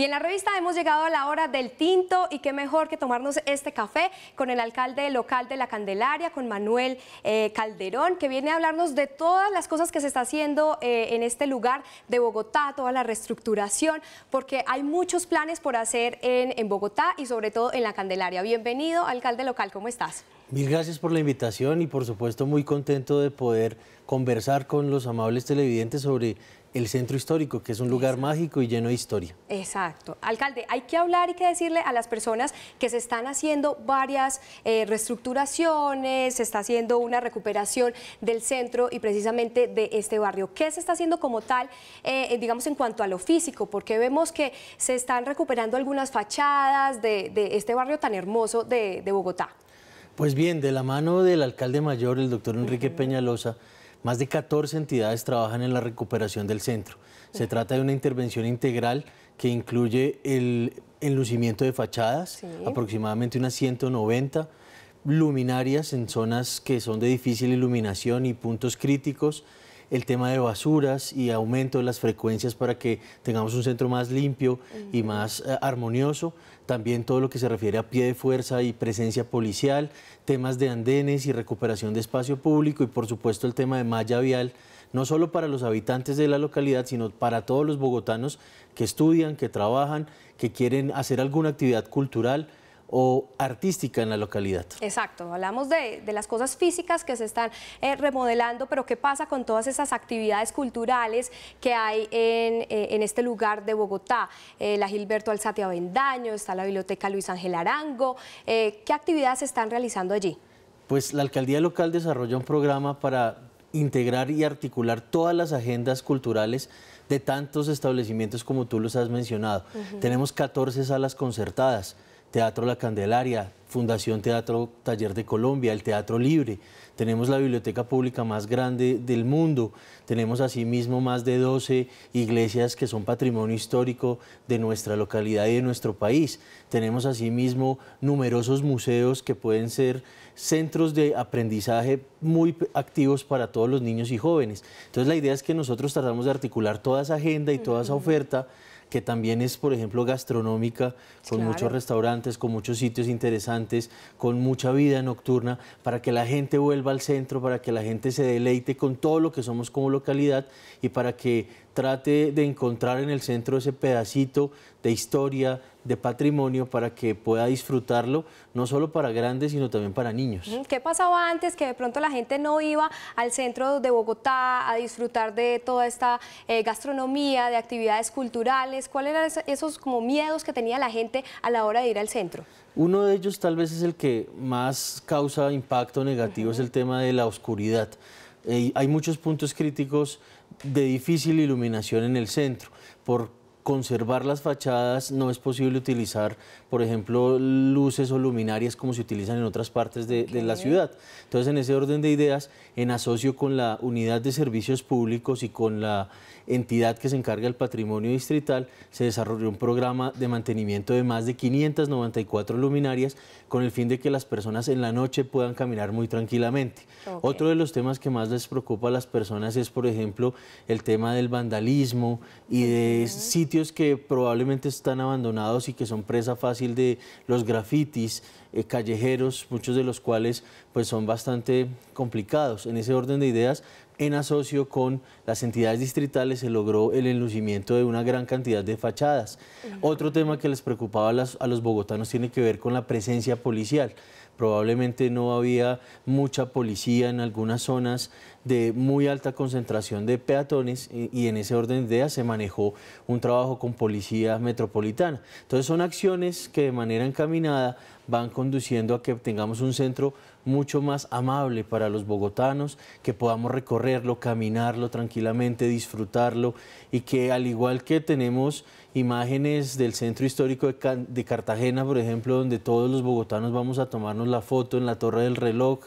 Y en la revista hemos llegado a la hora del tinto y qué mejor que tomarnos este café con el alcalde local de La Candelaria, con Manuel eh, Calderón, que viene a hablarnos de todas las cosas que se está haciendo eh, en este lugar de Bogotá, toda la reestructuración, porque hay muchos planes por hacer en, en Bogotá y sobre todo en La Candelaria. Bienvenido, alcalde local, ¿cómo estás? Mil gracias por la invitación y por supuesto muy contento de poder conversar con los amables televidentes sobre el centro histórico, que es un lugar mágico y lleno de historia. Exacto. Alcalde, hay que hablar y que decirle a las personas que se están haciendo varias eh, reestructuraciones, se está haciendo una recuperación del centro y precisamente de este barrio. ¿Qué se está haciendo como tal, eh, eh, digamos, en cuanto a lo físico? Porque vemos que se están recuperando algunas fachadas de, este barrio tan hermoso de, Bogotá. Pues bien, de la mano del alcalde mayor, el doctor Enrique Peñalosa, más de 14 entidades trabajan en la recuperación del centro. Se trata de una intervención integral que incluye el enlucimiento de fachadas, aproximadamente unas 190, luminarias en zonas que son de difícil iluminación y puntos críticos, el tema de basuras y aumento de las frecuencias para que tengamos un centro más limpio y más eh, armonioso. También todo lo que se refiere a pie de fuerza y presencia policial, temas de andenes y recuperación de espacio público y por supuesto el tema de malla vial no solo para los habitantes de la localidad, sino para todos los bogotanos que estudian, que trabajan, que quieren hacer alguna actividad cultural, o artística en la localidad. Exacto, hablamos de, las cosas físicas que se están eh, remodelando, pero ¿qué pasa con todas esas actividades culturales que hay en, eh, este lugar de Bogotá? Eh, la Gilberto Alzate Avendaño, está la Biblioteca Luis Ángel Arango. ¿Qué actividades se están realizando allí? Pues la alcaldía local desarrolla un programa para integrar y articular todas las agendas culturales de tantos establecimientos como tú los has mencionado. Tenemos 14 salas concertadas, Teatro La Candelaria, Fundación Teatro Taller de Colombia, el Teatro Libre. Tenemos la biblioteca pública más grande del mundo. Tenemos asimismo más de 12 iglesias que son patrimonio histórico de nuestra localidad y de nuestro país. Tenemos asimismo numerosos museos que pueden ser centros de aprendizaje muy activos para todos los niños y jóvenes. Entonces la idea es que nosotros tratamos de articular toda esa agenda y toda esa oferta que también es, por ejemplo, gastronómica, con muchos restaurantes, con muchos sitios interesantes, con mucha vida nocturna, para que la gente vuelva al centro, para que la gente se deleite con todo lo que somos como localidad y para que trate de encontrar en el centro ese pedacito de historia, de patrimonio para que pueda disfrutarlo, no solo para grandes, sino también para niños. ¿Qué pasaba antes? Que de pronto la gente no iba al centro de Bogotá a disfrutar de toda esta eh, gastronomía, de actividades culturales. ¿Cuáles eran esos como miedos que tenía la gente a la hora de ir al centro? Uno de ellos tal vez es el que más causa impacto negativo, es el tema de la oscuridad. Eh, hay muchos puntos críticos de difícil iluminación en el centro, por conservar las fachadas, no es posible utilizar, por ejemplo, luces o luminarias como se utilizan en otras partes de, la ciudad. Entonces, en ese orden de ideas, en asocio con la unidad de servicios públicos y con la entidad que se encarga del patrimonio distrital, se desarrolló un programa de mantenimiento de más de 594 luminarias con el fin de que las personas en la noche puedan caminar muy tranquilamente. Otro de los temas que más les preocupa a las personas es, por ejemplo, el tema del vandalismo y de sitios que probablemente están abandonados y que son presa fácil de los grafitis eh, callejeros, muchos de los cuales pues, son bastante complicados. En ese orden de ideas en asocio con las entidades distritales se logró el enlucimiento de una gran cantidad de fachadas. Otro tema que les preocupaba a los bogotanos tiene que ver con la presencia policial probablemente no había mucha policía en algunas zonas de muy alta concentración de peatones y, en ese orden de ideas se manejó un trabajo con policía metropolitana. Entonces son acciones que de manera encaminada van conduciendo a que tengamos un centro mucho más amable para los bogotanos, que podamos recorrerlo, caminarlo tranquilamente, disfrutarlo y que al igual que tenemos imágenes del centro histórico de, Cartagena, por ejemplo, donde todos los bogotanos vamos a tomarnos la foto en la Torre del Reloj,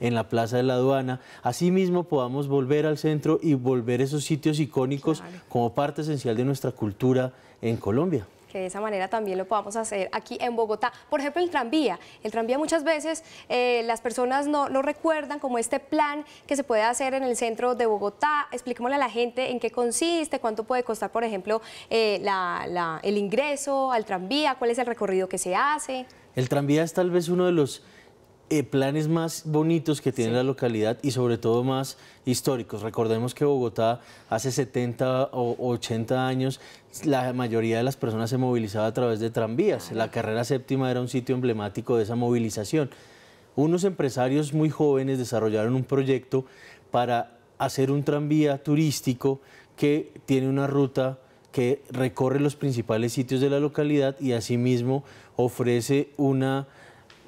en la Plaza de la Aduana. Asimismo, podamos volver al centro y volver esos sitios icónicos como parte esencial de nuestra cultura en Colombia que de esa manera también lo podamos hacer aquí en Bogotá. Por ejemplo, el tranvía. El tranvía muchas veces eh, las personas no, lo recuerdan como este plan que se puede hacer en el centro de Bogotá. Expliquémosle a la gente en qué consiste, cuánto puede costar, por ejemplo, eh, el ingreso al tranvía, cuál es el recorrido que se hace. El tranvía es tal vez uno de los eh, planes más bonitos que tiene la localidad y sobre todo más históricos. Recordemos que Bogotá hace 70 o 80 años la mayoría de las personas se movilizaba a través de tranvías. La carrera séptima era un sitio emblemático de esa movilización. Unos empresarios muy jóvenes desarrollaron un proyecto para hacer un tranvía turístico que tiene una ruta que recorre los principales sitios de la localidad y asimismo ofrece una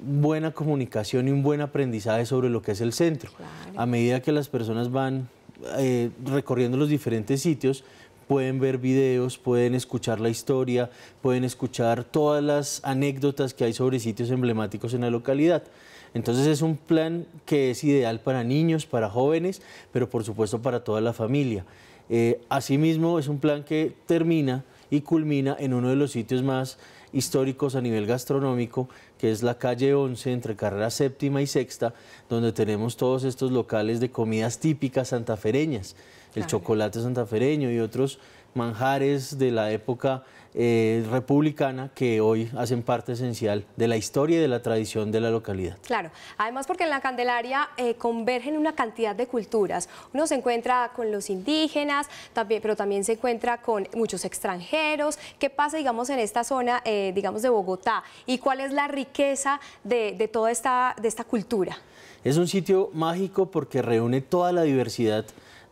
buena comunicación y un buen aprendizaje sobre lo que es el centro. A medida que las personas van eh, recorriendo los diferentes sitios, pueden ver videos, pueden escuchar la historia, pueden escuchar todas las anécdotas que hay sobre sitios emblemáticos en la localidad. Entonces es un plan que es ideal para niños, para jóvenes, pero por supuesto para toda la familia. Eh, asimismo es un plan que termina y culmina en uno de los sitios más históricos a nivel gastronómico, que es la calle 11 entre carrera séptima y sexta, donde tenemos todos estos locales de comidas típicas santafereñas, el chocolate santafereño y otros manjares de la época eh, republicana que hoy hacen parte esencial de la historia y de la tradición de la localidad. Claro, además porque en la Candelaria eh, convergen una cantidad de culturas. Uno se encuentra con los indígenas, también, pero también se encuentra con muchos extranjeros. ¿Qué pasa, digamos, en esta zona, eh, digamos, de Bogotá? ¿Y cuál es la riqueza de, toda esta, de esta cultura? Es un sitio mágico porque reúne toda la diversidad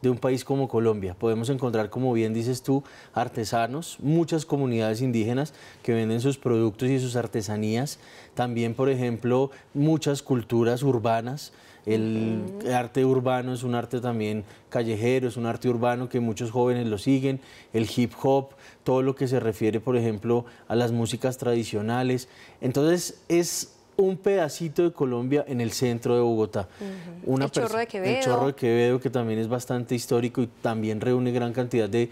de un país como Colombia. Podemos encontrar, como bien dices tú, artesanos, muchas comunidades indígenas que venden sus productos y sus artesanías. También, por ejemplo, muchas culturas urbanas. El arte urbano es un arte también callejero, es un arte urbano que muchos jóvenes lo siguen, el hip hop, todo lo que se refiere, por ejemplo, a las músicas tradicionales. Entonces es un pedacito de Colombia en el centro de Bogotá. el Chorro de Quevedo. El Chorro de Quevedo, que también es bastante histórico y también reúne gran cantidad de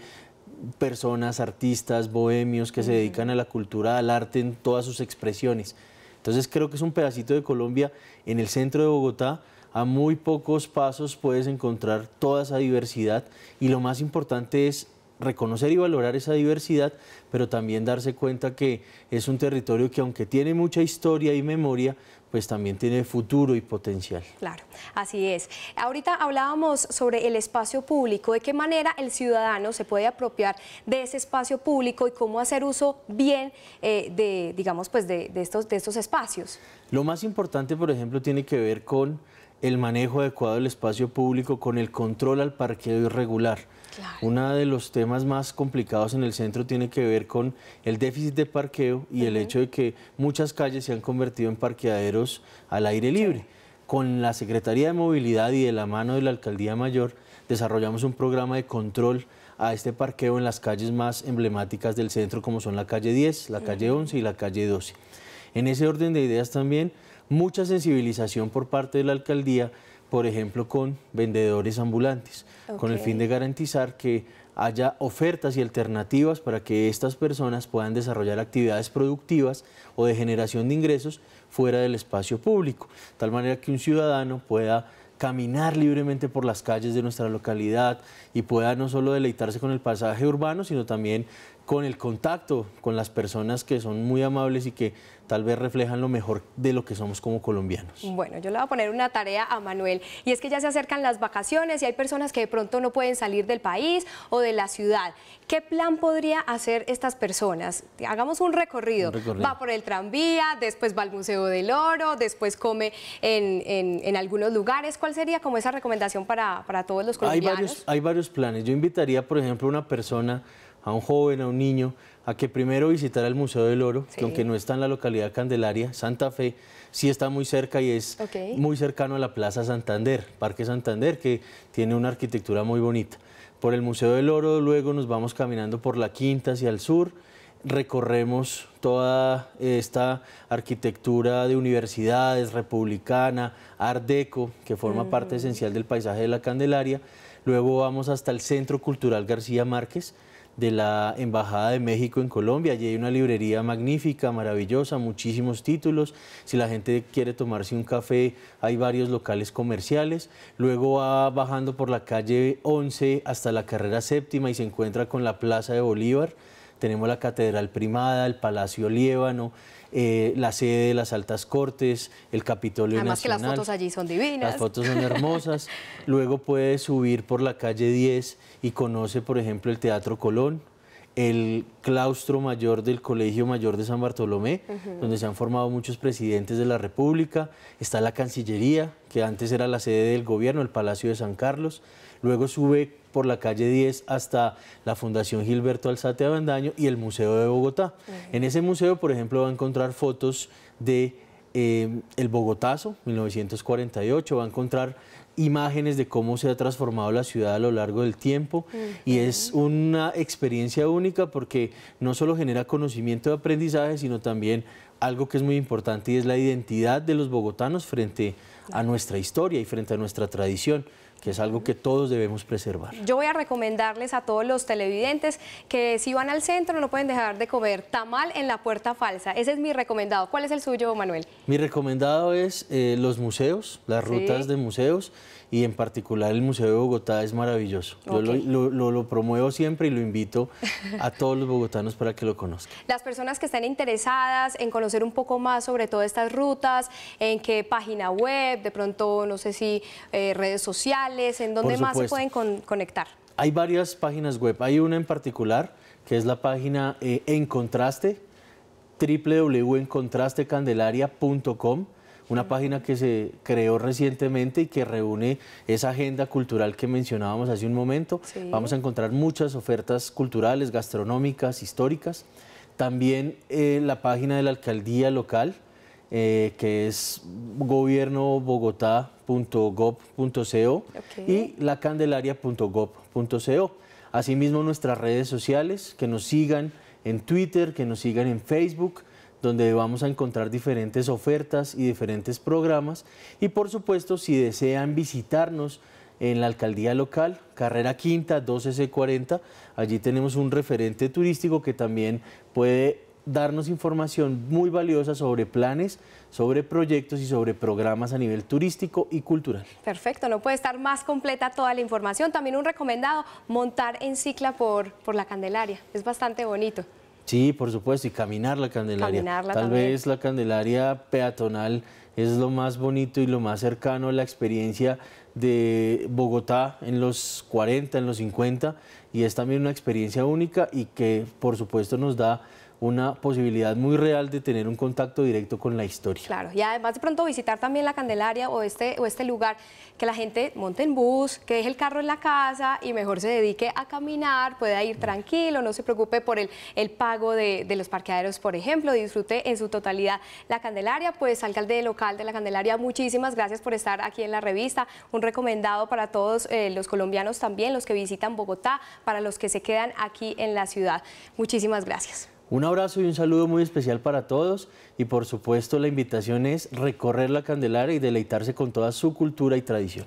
personas, artistas, bohemios que se dedican a la cultura, al arte en todas sus expresiones. Entonces creo que es un pedacito de Colombia en el centro de Bogotá. A muy pocos pasos puedes encontrar toda esa diversidad y lo más importante es reconocer y valorar esa diversidad, pero también darse cuenta que es un territorio que aunque tiene mucha historia y memoria, pues también tiene futuro y potencial. Claro, así es. Ahorita hablábamos sobre el espacio público, de qué manera el ciudadano se puede apropiar de ese espacio público y cómo hacer uso bien eh, de, digamos, pues de estos espacios. Lo más importante, por ejemplo, tiene que ver con el manejo adecuado del espacio público, con el control al parqueo irregular. Claro. Uno de los temas más complicados en el centro tiene que ver con el déficit de parqueo y el hecho de que muchas calles se han convertido en parqueaderos al aire libre. Con la Secretaría de Movilidad y de la mano de la Alcaldía Mayor desarrollamos un programa de control a este parqueo en las calles más emblemáticas del centro, como son la calle 10, la calle 11 y la calle 12. En ese orden de ideas también, mucha sensibilización por parte de la alcaldía por ejemplo, con vendedores ambulantes, con el fin de garantizar que haya ofertas y alternativas para que estas personas puedan desarrollar actividades productivas o de generación de ingresos fuera del espacio público, tal manera que un ciudadano pueda caminar libremente por las calles de nuestra localidad y pueda no solo deleitarse con el pasaje urbano, sino también con el contacto con las personas que son muy amables y que tal vez reflejan lo mejor de lo que somos como colombianos. Bueno, yo le voy a poner una tarea a Manuel y es que ya se acercan las vacaciones y hay personas que de pronto no pueden salir del país o de la ciudad. ¿Qué plan podría hacer estas personas? Hagamos un recorrido. Va por el tranvía, después va al Museo del Oro, después come en, algunos lugares. ¿Cuál sería como esa recomendación para, todos los colombianos? Hay varios, hay varios planes. Yo invitaría, por ejemplo, a una persona a un joven, a un niño, a que primero visitara el Museo del Oro, que aunque no está en la localidad Candelaria, Santa Fe, sí está muy cerca y es muy cercano a la Plaza Santander, Parque Santander, que tiene una arquitectura muy bonita. Por el Museo del Oro luego nos vamos caminando por la Quinta hacia el sur, recorremos toda esta arquitectura de universidades, republicana, art deco, que forma parte mm. esencial del paisaje de la Candelaria. Luego vamos hasta el Centro Cultural García Márquez, de la Embajada de México en Colombia. Allí hay una librería magnífica, maravillosa, muchísimos títulos. Si la gente quiere tomarse un café, hay varios locales comerciales. Luego va bajando por la calle 11 hasta la carrera séptima y se encuentra con la Plaza de Bolívar tenemos la Catedral Primada, el Palacio Líbano, eh, la sede de las Altas Cortes, el Capitolio Nacional. Además que las fotos allí son divinas. Las fotos son hermosas. Luego puede subir por la calle 10 y conoce, por ejemplo, el Teatro Colón, el claustro mayor del Colegio Mayor de San Bartolomé, donde se han formado muchos presidentes de la República, está la Cancillería, que antes era la sede del gobierno, el Palacio de San Carlos, luego sube por la calle 10 hasta la Fundación Gilberto Alzate Avendaño y el Museo de Bogotá. En ese museo, por ejemplo, va a encontrar fotos de eh, el Bogotazo, 1948, va a encontrar imágenes de cómo se ha transformado la ciudad a lo largo del tiempo y es una experiencia única porque no solo genera conocimiento y aprendizaje, sino también algo que es muy importante y es la identidad de los bogotanos frente a nuestra historia y frente a nuestra tradición que es algo que todos debemos preservar. Yo voy a recomendarles a todos los televidentes que si van al centro no pueden dejar de comer tamal en la puerta falsa. Ese es mi recomendado. ¿Cuál es el suyo, Manuel? Mi recomendado es eh, los museos, las rutas de museos y en particular el Museo de Bogotá es maravilloso. Yo lo, promuevo siempre y lo invito a todos los bogotanos para que lo conozcan. Las personas que estén interesadas en conocer un poco más sobre todas estas rutas, en qué página web, de pronto no sé si eh, redes sociales, ¿En dónde más se pueden conectar? Hay varias páginas web. Hay una en particular que es la página eh, En Contraste, www.encontrastecandelaria.com una página que se creó recientemente y que reúne esa agenda cultural que mencionábamos hace un momento. Vamos a encontrar muchas ofertas culturales, gastronómicas, históricas. También eh, la página de la alcaldía local, eh, que es gobiernobogotá.gov.co y lacandelaria.gov.co. Asimismo, nuestras redes sociales, que nos sigan en Twitter, que nos sigan en Facebook, donde vamos a encontrar diferentes ofertas y diferentes programas. Y por supuesto, si desean visitarnos en la alcaldía local, carrera quinta 12C40, allí tenemos un referente turístico que también puede darnos información muy valiosa sobre planes, sobre proyectos y sobre programas a nivel turístico y cultural. Perfecto, no puede estar más completa toda la información. También un recomendado, montar en cicla por, por la Candelaria, es bastante bonito. Sí, por supuesto, y caminar la Candelaria. Caminarla Tal vez la Candelaria peatonal es lo más bonito y lo más cercano a la experiencia de Bogotá en los 40, en los 50, y es también una experiencia única y que por supuesto nos da una posibilidad muy real de tener un contacto directo con la historia. Claro, y además de pronto visitar también la Candelaria este, o este, lugar, que la gente monte en bus, que deje el carro en la casa y mejor se dedique a caminar, pueda ir tranquilo, no se preocupe por el, pago de, los parqueaderos, por ejemplo, disfrute en su totalidad la Candelaria, pues alcalde local de la Candelaria, muchísimas gracias por estar aquí en la revista, un recomendado para todos eh, los colombianos también, los que visitan Bogotá, para los que se quedan aquí en la ciudad. Muchísimas gracias. Un abrazo y un saludo muy especial para todos y por supuesto la invitación es recorrer la Candelaria y deleitarse con toda su cultura y tradición.